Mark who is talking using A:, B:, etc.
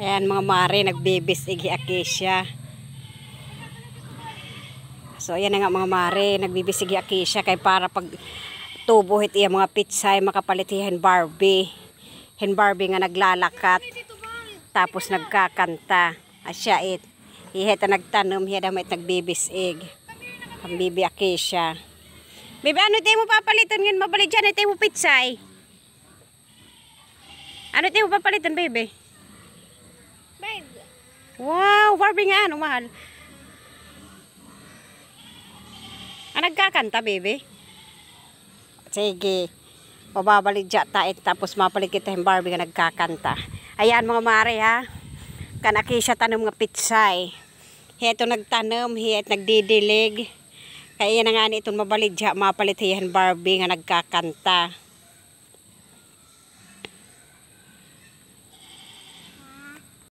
A: Ayan mga mare, nagbibisig igi acacia. So ayan nga mga mare, nagbibisig igi acacia kay para pag tubuhit iya mga pitsay makapalit hen Barbie. Hen Barbie nga naglalakat tapos nagkakanta. Asya it. Iheta nagtanom, hiya damit nagbibis ig. Ang bibi acacia. Bibi, ano tayo mo papalitan ngayon? Mabalit dyan, ito mo pitsay. Ano tayo mo papalitan, baby? Wow, Barbie nga ano mahal. Ah, nagkakanta, baby? Sige. Mababalik dya tayo tapos mapalit kita yung Barbie nga nagkakanta. Ayan mga mare ha. Kanaki siya tanom nga pitsay. Heto nagtanom, hiyet nagdidilig. Kaya yan nga ni itong mabalid dya mapalit hiyan Barbie nga nagkakanta.